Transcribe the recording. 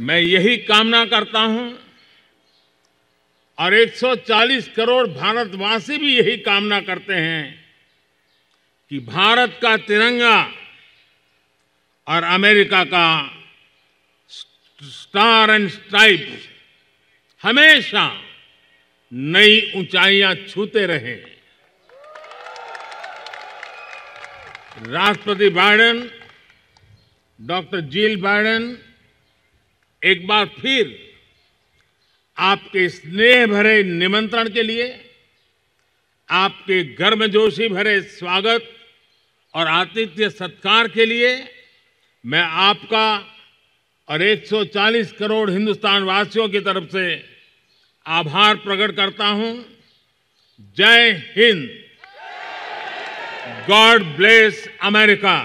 मैं यही कामना करता हूं और 140 करोड़ भारतवासी भी यही कामना करते हैं कि भारत का तिरंगा और अमेरिका का स्टार एंड स्ट्राइप हमेशा नई ऊंचाइयां छूते रहे राष्ट्रपति बाइडेन डॉक्टर जील बाइडेन एक बार फिर आपके स्नेह भरे निमंत्रण के लिए आपके गर्मजोशी भरे स्वागत और आतिथ्य सत्कार के लिए मैं आपका और 140 करोड़ हिंदुस्तान वासियों की तरफ से आभार प्रकट करता हूं जय हिंद गॉड ब्लेस अमेरिका